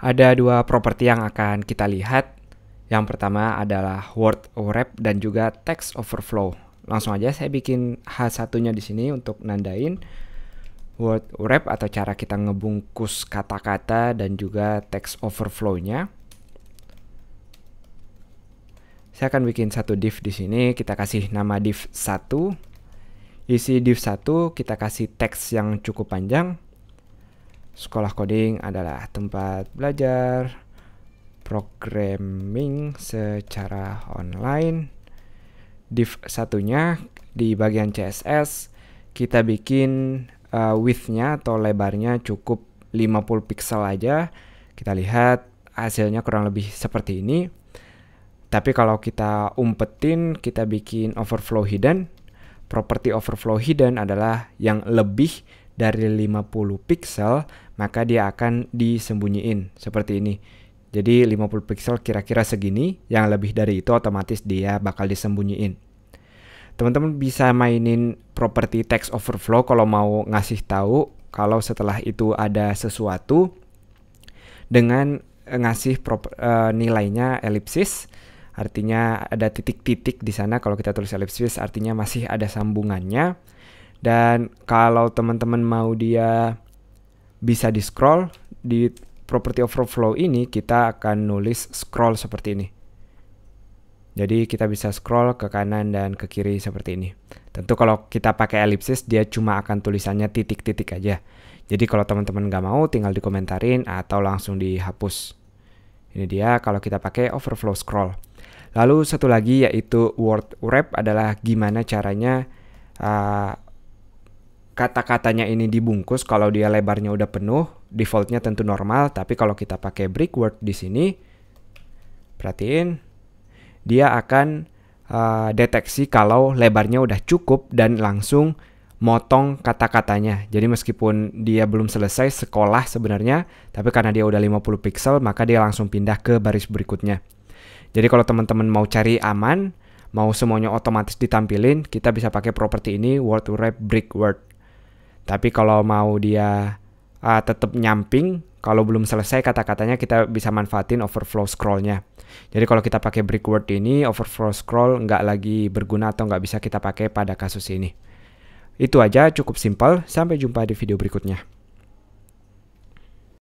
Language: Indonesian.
ada dua properti yang akan kita lihat. Yang pertama adalah word wrap dan juga text overflow. Langsung aja saya bikin H1-nya di sini untuk nandain word wrap atau cara kita ngebungkus kata-kata dan juga text overflow-nya. Saya akan bikin satu div di sini, kita kasih nama div 1. Isi div 1 kita kasih teks yang cukup panjang Sekolah coding adalah tempat belajar programming secara online. Div satunya di bagian CSS kita bikin uh, width-nya atau lebarnya cukup 50 pixel aja. Kita lihat hasilnya kurang lebih seperti ini. Tapi kalau kita umpetin, kita bikin overflow hidden. Property overflow hidden adalah yang lebih dari 50 pixel maka dia akan disembunyiin seperti ini. Jadi 50 pixel kira-kira segini, yang lebih dari itu otomatis dia bakal disembunyiin. Teman-teman bisa mainin properti text overflow kalau mau ngasih tahu kalau setelah itu ada sesuatu dengan ngasih prop, e, nilainya elipsis artinya ada titik-titik di sana kalau kita tulis elipsis artinya masih ada sambungannya dan kalau teman-teman mau dia bisa di scroll di property overflow ini kita akan nulis scroll seperti ini. Jadi kita bisa scroll ke kanan dan ke kiri seperti ini. Tentu kalau kita pakai ellipsis dia cuma akan tulisannya titik-titik aja. Jadi kalau teman-teman nggak mau tinggal dikomentarin atau langsung dihapus. Ini dia kalau kita pakai overflow scroll. Lalu satu lagi yaitu word wrap adalah gimana caranya ah, kata-katanya ini dibungkus kalau dia lebarnya udah penuh, defaultnya tentu normal, tapi kalau kita pakai word di sini, perhatiin, dia akan uh, deteksi kalau lebarnya udah cukup dan langsung motong kata-katanya. Jadi meskipun dia belum selesai sekolah sebenarnya, tapi karena dia udah 50 pixel, maka dia langsung pindah ke baris berikutnya. Jadi kalau teman-teman mau cari aman, mau semuanya otomatis ditampilin, kita bisa pakai properti ini word wrap brick word. Tapi kalau mau dia uh, ah, tetap nyamping, kalau belum selesai kata-katanya kita bisa manfaatin overflow scrollnya. Jadi kalau kita pakai word ini, overflow scroll nggak lagi berguna atau nggak bisa kita pakai pada kasus ini. Itu aja, cukup simpel. Sampai jumpa di video berikutnya.